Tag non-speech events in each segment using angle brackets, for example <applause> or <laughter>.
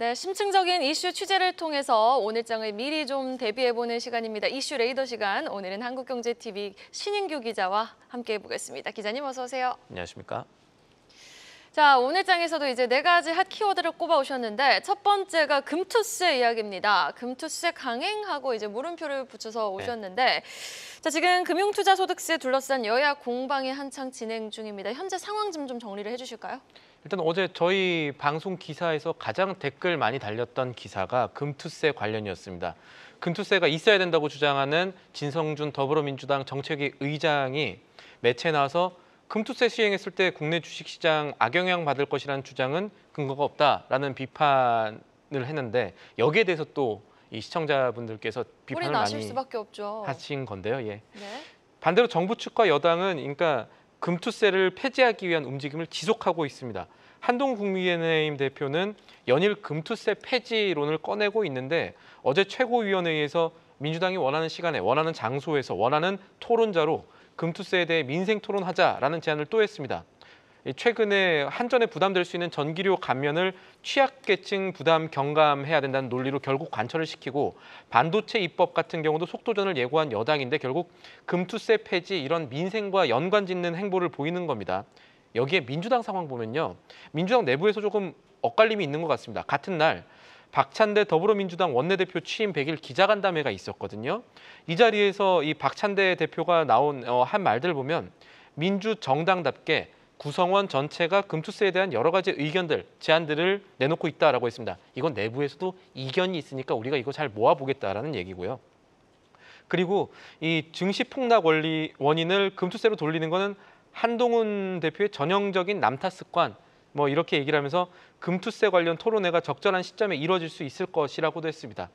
네, 심층적인 이슈 취재를 통해서 오늘장을 미리 좀 대비해보는 시간입니다. 이슈 레이더 시간, 오늘은 한국경제TV 신인규 기자와 함께해보겠습니다. 기자님 어서 오세요. 안녕하십니까. 자, 오늘 장에서도 이제 네 가지 핫 키워드를 꼽아 오셨는데 첫 번째가 금투스의 이야기입니다. 금투스 강행하고 이제 물음표를 붙여서 네. 오셨는데 네. 자, 지금 금융투자소득세 둘러싼 여야 공방이 한창 진행 중입니다. 현재 상황 좀, 좀 정리를 해주실까요? 일단 어제 저희 방송 기사에서 가장 댓글 많이 달렸던 기사가 금투세 관련이었습니다. 금투세가 있어야 된다고 주장하는 진성준 더불어민주당 정책위 의장이 매체 나와서 금투세 시행했을 때 국내 주식시장 악영향 받을 것이라는 주장은 근거가 없다라는 비판을 했는데 여기에 대해서 또 이 시청자분들께서 비판을 많이 하신 건데요. 예. 네. 반대로 정부 측과 여당은 그러니까 금투세를 폐지하기 위한 움직임을 지속하고 있습니다. 한동 국민의힘 대표는 연일 금투세 폐지론을 꺼내고 있는데 어제 최고위원회에서 민주당이 원하는 시간에 원하는 장소에서 원하는 토론자로 금투세에 대해 민생 토론하자라는 제안을 또 했습니다. 최근에 한전에 부담될 수 있는 전기료 감면을 취약계층 부담 경감해야 된다는 논리로 결국 관철을 시키고 반도체 입법 같은 경우도 속도전을 예고한 여당인데 결국 금투세 폐지 이런 민생과 연관 짓는 행보를 보이는 겁니다. 여기에 민주당 상황 보면요. 민주당 내부에서 조금 엇갈림이 있는 것 같습니다. 같은 날 박찬대 더불어민주당 원내대표 취임 100일 기자간담회가 있었거든요. 이 자리에서 이 박찬대 대표가 나온 어, 한 말들 보면 민주 정당답게 구성원 전체가 금투세에 대한 여러 가지 의견들, 제안들을 내놓고 있다라고 했습니다. 이건 내부에서도 이견이 있으니까 우리가 이거 잘 모아보겠다라는 얘기고요. 그리고 이 증시 폭락 원리 원인을 금투세로 돌리는 것은 한동훈 대표의 전형적인 남타 습관, 뭐 이렇게 얘기를 하면서 금투세 관련 토론회가 적절한 시점에 이뤄질 수 있을 것이라고도 했습니다.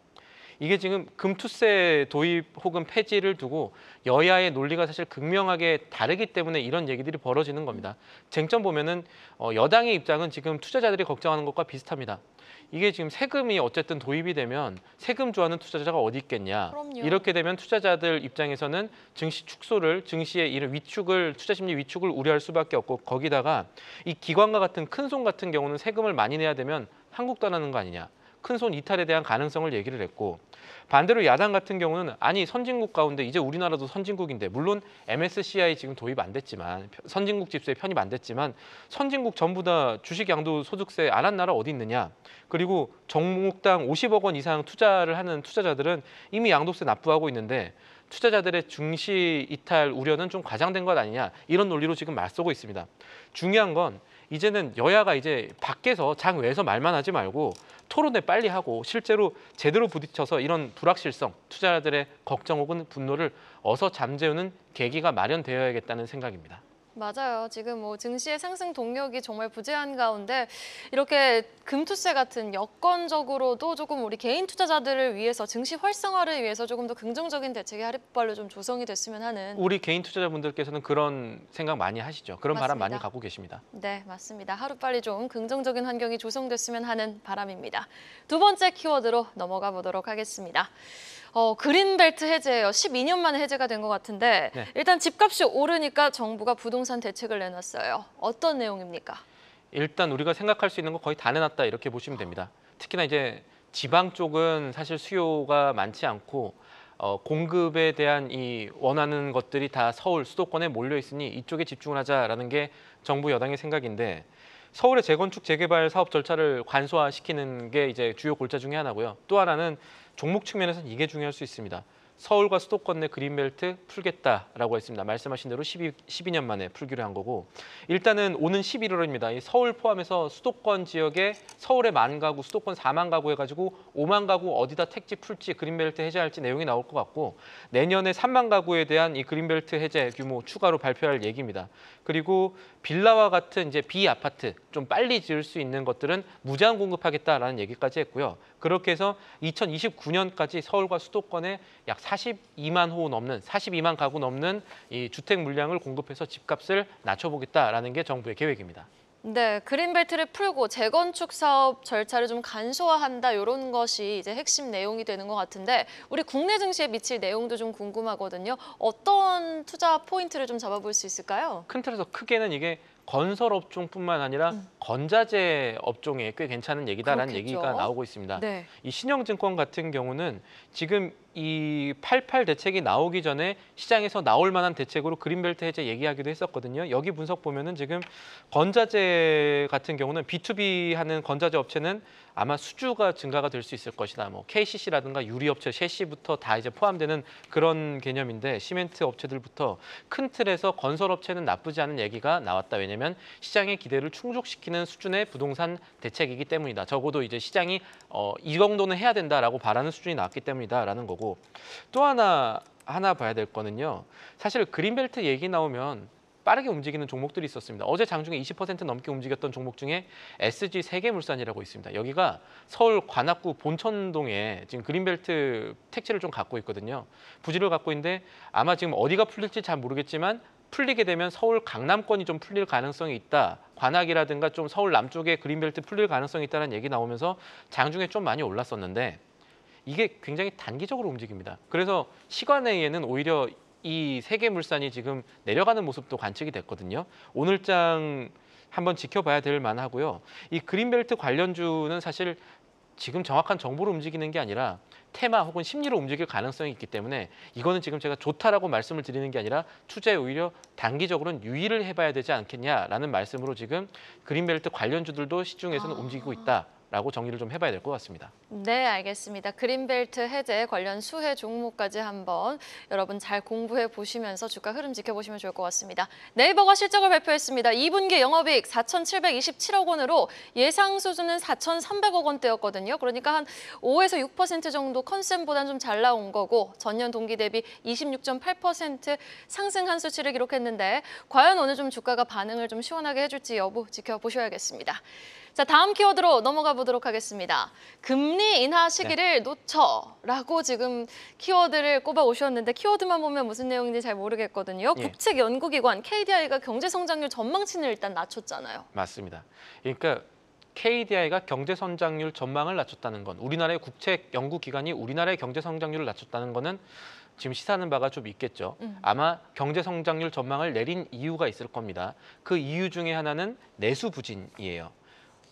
이게 지금 금투세 도입 혹은 폐지를 두고 여야의 논리가 사실 극명하게 다르기 때문에 이런 얘기들이 벌어지는 겁니다. 쟁점 보면은 어, 여당의 입장은 지금 투자자들이 걱정하는 것과 비슷합니다. 이게 지금 세금이 어쨌든 도입이 되면 세금 좋아하는 투자자가 어디 있겠냐. 그럼요. 이렇게 되면 투자자들 입장에서는 증시 축소를 증시의 이런 위축을 투자 심리 위축을 우려할 수밖에 없고 거기다가 이 기관과 같은 큰 손 같은 경우는 세금을 많이 내야 되면 한국 떠나는 거 아니냐. 큰손 이탈에 대한 가능성을 얘기를 했고 반대로 야당 같은 경우는 아니 선진국 가운데 이제 우리나라도 선진국인데 물론 MSCI 지금 도입 안 됐지만 선진국 집세에 편입 안 됐지만 선진국 전부 다 주식 양도 소득세 안 한 나라 어디 있느냐 그리고 정목당 50억 원 이상 투자를 하는 투자자들은 이미 양도세 납부하고 있는데 투자자들의 중시 이탈 우려는 좀 과장된 것 아니냐 이런 논리로 지금 맞서고 있습니다. 중요한 건 이제는 여야가 이제 밖에서 장 외에서 말만 하지 말고 토론에 빨리 하고 실제로 제대로 부딪혀서 이런 불확실성, 투자자들의 걱정 혹은 분노를 어서 잠재우는 계기가 마련되어야겠다는 생각입니다. 맞아요. 지금 뭐 증시의 상승 동력이 정말 부재한 가운데 이렇게 금투세 같은 여건적으로도 조금 우리 개인 투자자들을 위해서 증시 활성화를 위해서 조금 더 긍정적인 대책이 하루빨로 좀 조성이 됐으면 하는 우리 개인 투자자분들께서는 그런 생각 많이 하시죠. 그런 바람 맞습니다. 많이 갖고 계십니다. 네, 맞습니다. 하루빨리 좀 긍정적인 환경이 조성됐으면 하는 바람입니다. 두 번째 키워드로 넘어가 보도록 하겠습니다. 어, 그린벨트 해제예요. 12년 만에 해제가 된 것 같은데 네. 일단 집값이 오르니까 정부가 부동산 대책을 내놨어요. 어떤 내용입니까? 일단 우리가 생각할 수 있는 거 거의 다 내놨다 이렇게 보시면 됩니다. 특히나 이제 지방 쪽은 사실 수요가 많지 않고 어, 공급에 대한 이 원하는 것들이 다 서울 수도권에 몰려 있으니 이쪽에 집중을 하자라는 게 정부 여당의 생각인데 서울의 재건축 재개발 사업 절차를 관소화시키는 게 이제 주요 골자 중의 하나고요. 또 하나는 종목 측면에서는 이게 중요할 수 있습니다. 서울과 수도권 내 그린벨트 풀겠다라고 했습니다. 말씀하신 대로 12, 12년 만에 풀기로 한 거고 일단은 오는 11월입니다. 이 서울 포함해서 수도권 지역에 서울의 만 가구, 수도권 4만 가구 해가지고 5만 가구 어디다 택지 풀지 그린벨트 해제할지 내용이 나올 것 같고 내년에 3만 가구에 대한 이 그린벨트 해제 규모 추가로 발표할 얘기입니다. 그리고 빌라와 같은 이제 비아파트 좀 빨리 지을 수 있는 것들은 무장 공급하겠다라는 얘기까지 했고요. 그렇게 해서 2029년까지 서울과 수도권에 약 42만 호 넘는 42만 가구 넘는 이 주택 물량을 공급해서 집값을 낮춰보겠다라는 게 정부의 계획입니다. 네, 그린벨트를 풀고 재건축 사업 절차를 좀 간소화한다 이런 것이 이제 핵심 내용이 되는 것 같은데 우리 국내 증시에 미칠 내용도 좀 궁금하거든요. 어떤 투자 포인트를 좀 잡아볼 수 있을까요? 큰 틀에서 크게는 이게 건설 업종뿐만 아니라 음. 건자재 업종에 꽤 괜찮은 얘기다라는 그렇겠죠. 얘기가 나오고 있습니다. 네. 이 신영증권 같은 경우는 지금 이 88 대책이 나오기 전에 시장에서 나올 만한 대책으로 그린벨트 해제 얘기하기도 했었거든요. 여기 분석 보면은 지금 건자재 같은 경우는 B2B 하는 건자재 업체는 아마 수주가 증가가 될 수 있을 것이다. 뭐 KCC라든가 유리업체 셰시부터 다 이제 포함되는 그런 개념인데 시멘트 업체들부터 큰 틀에서 건설업체는 나쁘지 않은 얘기가 나왔다. 왜냐하면 시장의 기대를 충족시키는 수준의 부동산 대책이기 때문이다. 적어도 이제 시장이 어, 이 정도는 해야 된다라고 바라는 수준이 나왔기 때문이다라는 거고 또 하나 하나 봐야 될 거는요. 사실 그린벨트 얘기 나오면 빠르게 움직이는 종목들이 있었습니다. 어제 장중에 20% 넘게 움직였던 종목 중에 SG 세계물산이라고 있습니다. 여기가 서울 관악구 본천동에 지금 그린벨트 택지를 좀 갖고 있거든요. 부지를 갖고 있는데 아마 지금 어디가 풀릴지 잘 모르겠지만 풀리게 되면 서울 강남권이 좀 풀릴 가능성이 있다. 관악이라든가 좀 서울 남쪽에 그린벨트 풀릴 가능성이 있다는 얘기 나오면서 장중에 좀 많이 올랐었는데 이게 굉장히 단기적으로 움직입니다. 그래서 시간에는 오히려 이 세계물산이 지금 내려가는 모습도 관측이 됐거든요. 오늘장 한번 지켜봐야 될 만하고요. 이 그린벨트 관련주는 사실 지금 정확한 정보로 움직이는 게 아니라 테마 혹은 심리로 움직일 가능성이 있기 때문에 이거는 지금 제가 좋다라고 말씀을 드리는 게 아니라 투자에 오히려 단기적으로는 유의를 해봐야 되지 않겠냐라는 말씀으로 지금 그린벨트 관련주들도 시중에서는 아... 움직이고 있다. 라고 정리를 좀 해봐야 될 것 같습니다. 네, 알겠습니다. 그린벨트 해제 관련 수혜 종목까지 한번 여러분 잘 공부해 보시면서 주가 흐름 지켜보시면 좋을 것 같습니다. 네이버가 실적을 발표했습니다. 2분기 영업이익 4,727억 원으로 예상 수준은 4,300억 원대였거든요. 그러니까 한 5에서 6% 정도 컨셉보다는 좀잘 나온 거고 전년 동기 대비 26.8% 상승한 수치를 기록했는데 과연 오늘 좀 주가가 반응을 좀 시원하게 해줄지 여부 지켜보셔야겠습니다. 자, 다음 키워드로 넘어가 보도록 알아보도록 하겠습니다. 금리 인하 시기를 네. 놓쳐라고 지금 키워드를 꼽아 오셨는데 키워드만 보면 무슨 내용인지 잘 모르겠거든요. 예. 국책연구기관 KDI가 경제성장률 전망치를 일단 낮췄잖아요. 맞습니다. 그러니까 KDI가 경제 성장률 전망을 낮췄다는 건 우리나라의 국책 연구 기관이 우리나라의 경제 성장률을 낮췄다는 거는 지금 시사하는 바가 좀 있겠죠. 음. 아마 경제 성장률 전망을 내린 이유가 있을 겁니다. 그 이유 중에 하나는 내수 부진이에요.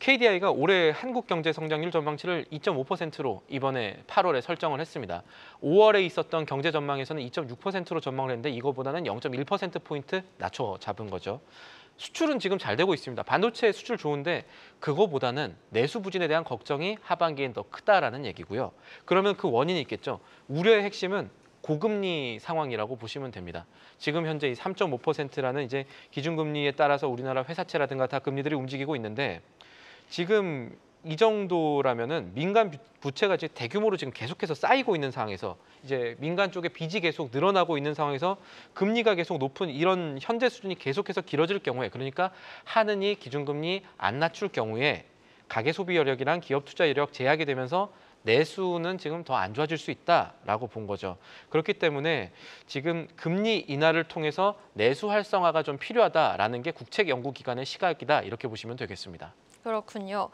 KDI가 올해 한국 경제 성장률 전망치를 2.5%로 이번에 8월에 설정을 했습니다. 5월에 있었던 경제 전망에서는 2.6%로 전망을 했는데 이거보다는 0.1%포인트 낮춰 잡은 거죠. 수출은 지금 잘 되고 있습니다. 반도체 수출 좋은데 그거보다는 내수 부진에 대한 걱정이 하반기엔 더 크다라는 얘기고요. 그러면 그 원인이 있겠죠. 우려의 핵심은 고금리 상황이라고 보시면 됩니다. 지금 현재 이 3.5%라는 이제 기준금리에 따라서 우리나라 회사채라든가 다 금리들이 움직이고 있는데 지금 이 정도라면은 민간 부채가 이제 대규모로 지금 계속해서 쌓이고 있는 상황에서 이제 민간 쪽에 빚이 계속 늘어나고 있는 상황에서 금리가 계속 높은 이런 현재 수준이 계속해서 길어질 경우에 그러니까 하느니 기준금리 안 낮출 경우에 가계 소비 여력이랑 기업 투자 여력 제약이 되면서 내수는 지금 더 안 좋아질 수 있다라고 본 거죠. 그렇기 때문에 지금 금리 인하를 통해서 내수 활성화가 좀 필요하다라는 게 국책 연구 기관의 시각이다 이렇게 보시면 되겠습니다. 그렇군요.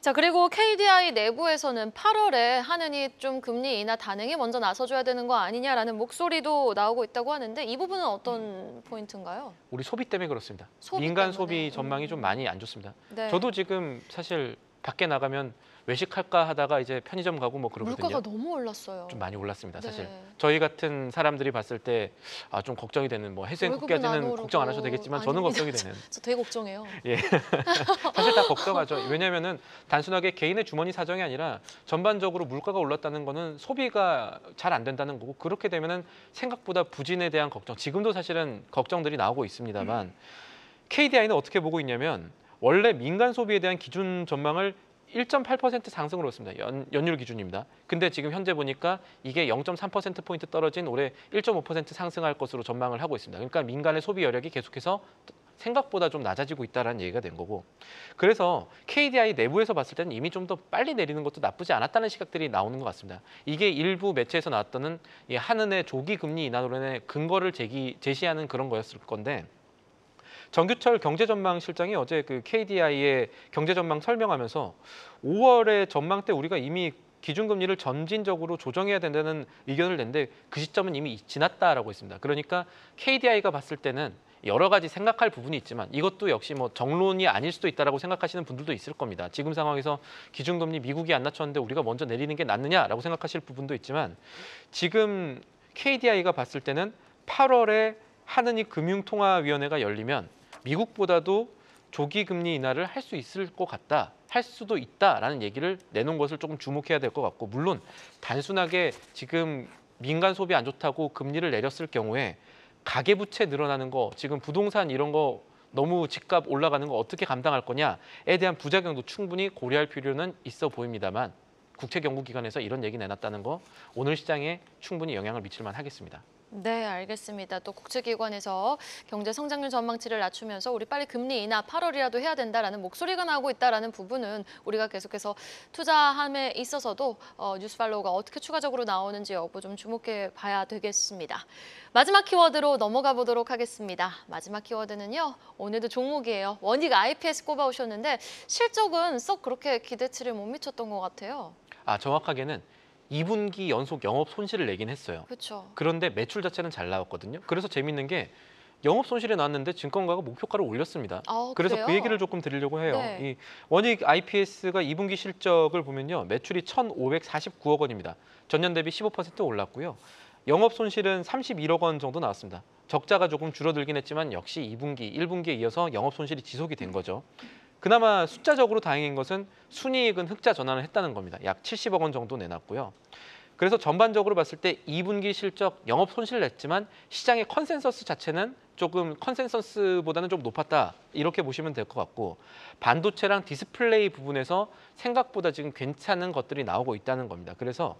자 그리고 KDI 내부에서는 8월에 하느니 좀 금리 인하 단행이 먼저 나서줘야 되는 거 아니냐라는 목소리도 나오고 있다고 하는데 이 부분은 어떤 음. 포인트인가요? 우리 소비 때문에 그렇습니다. 소비 민간 때문에. 소비 전망이 음. 좀 많이 안 좋습니다. 네. 저도 지금 사실 밖에 나가면 외식할까 하다가 이제 편의점 가고 뭐 그러거든요. 물가가 너무 올랐어요. 좀 많이 올랐습니다. 네. 사실 네. 저희 같은 사람들이 봤을 때아좀 걱정이 되는 뭐해수국까지는 걱정 안 하셔도 되겠지만 아닙니다. 걱정이 되는. 저, <laughs> 저 되게 걱정해요. 예. <laughs> 사실 다 걱정하죠. 왜냐면은 단순하게 개인의 주머니 사정이 아니라 전반적으로 물가가 올랐다는 거는 소비가 잘 안 된다는 거고 그렇게 되면은 생각보다 부진에 대한 걱정 지금도 사실은 걱정들이 나오고 있습니다만 음. KDI는 어떻게 보고 있냐면 원래 민간 소비에 대한 기준 전망을 1.8% 상승으로였습니다. 연, 연율 기준입니다. 근데 지금 현재 보니까 이게 0.3%포인트 떨어진 올해 1.5% 상승할 것으로 전망을 하고 있습니다. 그러니까 민간의 소비 여력이 계속해서 생각보다 좀 낮아지고 있다는 얘기가 된 거고 그래서 KDI 내부에서 봤을 때는 이미 좀 더 빨리 내리는 것도 나쁘지 않았다는 시각들이 나오는 것 같습니다. 이게 일부 매체에서 나왔던 한은의 조기 금리 인하론의 근거를 제기, 제시하는 그런 거였을 건데 정규철 경제전망실장이 어제 그 KDI의 경제전망 설명하면서 5월의 전망 때 우리가 이미 기준금리를 점진적으로 조정해야 된다는 의견을 냈는데 그 시점은 이미 지났다라고 했습니다. 그러니까 KDI가 봤을 때는 여러 가지 생각할 부분이 있지만 이것도 역시 뭐 정론이 아닐 수도 있다라고 생각하시는 분들도 있을 겁니다. 지금 상황에서 기준금리 미국이 안 낮췄는데 우리가 먼저 내리는 게 낫느냐라고 생각하실 부분도 있지만 지금 KDI가 봤을 때는 8월에 하느니 금융통화위원회가 열리면 미국보다도 조기 금리 인하를 할 수 있을 것 같다. 할 수도 있다라는 얘기를 내놓은 것을 조금 주목해야 될 것 같고 물론 단순하게 지금 민간 소비 안 좋다고 금리를 내렸을 경우에 가계 부채 늘어나는 거 지금 부동산 이런 거 너무 집값 올라가는 거 어떻게 감당할 거냐에 대한 부작용도 충분히 고려할 필요는 있어 보입니다만 국채 경고 기관에서 이런 얘기 내놨다는 거 오늘 시장에 충분히 영향을 미칠 만 하겠습니다. 네, 알겠습니다. 또국채기관에서 경제 성장률 전망치를 낮추면서 우리 빨리 금리 인하 8월이라도 해야 된다라는 목소리가 나오고 있다라는 부분은 우리가 계속해서 투자함에 있어서도 어, 뉴스팔로우가 어떻게 추가적으로 나오는지 여부 좀 주목해 봐야 되겠습니다. 마지막 키워드로 넘어가 보도록 하겠습니다. 마지막 키워드는요. 오늘도 종목이에요. 원익 IPS 꼽아오셨는데 실적은 썩 그렇게 기대치를 못 미쳤던 것 같아요. 아, 정확하게는 2분기 연속 영업 손실을 내긴 했어요. 그쵸. 그런데 매출 자체는 잘 나왔거든요. 그래서 재밌는 게 영업 손실이 났는데 증권가가 목표가를 올렸습니다. 아, 그래서 그 얘기를 조금 드리려고 해요. 네. 이 원익 IPS가 2분기 실적을 보면요. 매출이 1,549억 원입니다. 전년 대비 15% 올랐고요. 영업 손실은 31억 원 정도 나왔습니다. 적자가 조금 줄어들긴 했지만 역시 2분기, 1분기에 이어서 영업 손실이 지속이 된 거죠. 그나마 숫자적으로 다행인 것은 순이익은 흑자 전환을 했다는 겁니다. 약 70억 원 정도 내놨고요. 그래서 전반적으로 봤을 때 2분기 실적 영업 손실을 냈지만 시장의 컨센서스 자체는 조금 컨센서스보다는 좀 높았다 이렇게 보시면 될 것 같고 반도체랑 디스플레이 부분에서 생각보다 지금 괜찮은 것들이 나오고 있다는 겁니다. 그래서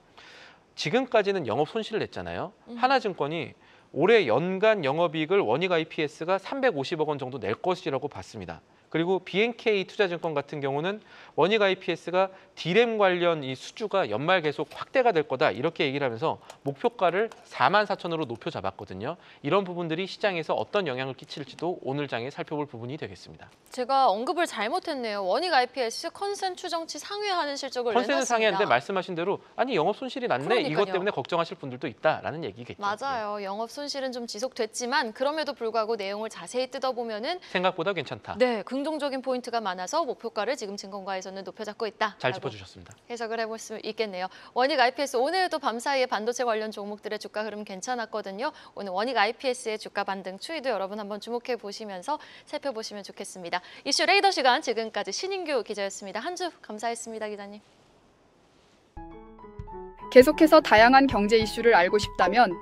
지금까지는 영업 손실을 냈잖아요. 음. 하나증권이 올해 연간 영업이익을 원익 IPS가 350억 원 정도 낼 것이라고 봤습니다. 그리고 BNK 투자증권 같은 경우는 원익 IPS가 디램 e 관련 이 수주가 연말 계속 확대가 될 거다 이렇게 얘기를 하면서 목표가를 4만 4천으로 높여 잡았거든요. 이런 부분들이 시장에서 어떤 영향을 끼칠지도 오늘 장에 살펴볼 부분이 되겠습니다. 제가 언급을 잘못했네요. 원익 IPS 컨센 추정치 상회하는 실적을 컨센은 상회하는데 말씀하신 대로 아니 영업 손실이 났네 그러니까요. 이것 때문에 걱정하실 분들도 있다라는 얘기겠죠. 맞아요. 네. 영업 손실은 좀 지속됐지만 그럼에도 불구하고 내용을 자세히 뜯어보면 생각보다 괜찮다. 네, 능동적인 포인트가 많아서 목표가를 지금 증권가에서는 높여 잡고 있다. 잘 짚어주셨습니다. 해석을 해볼 수 있겠네요. 원익 IPS 오늘도 밤사이에 반도체 관련 종목들의 주가 흐름 괜찮았거든요. 오늘 원익 IPS의 주가 반등 추이도 여러분 한번 주목해 보시면서 살펴보시면 좋겠습니다. 이슈 레이더 시간 지금까지 신인규 기자였습니다. 한 주 감사했습니다, 기자님. 계속해서 다양한 경제 이슈를 알고 싶다면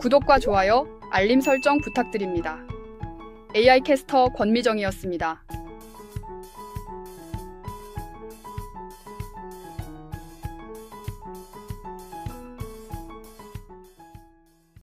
구독과 좋아요, 알림 설정 부탁드립니다. AI 캐스터 권미정이었습니다.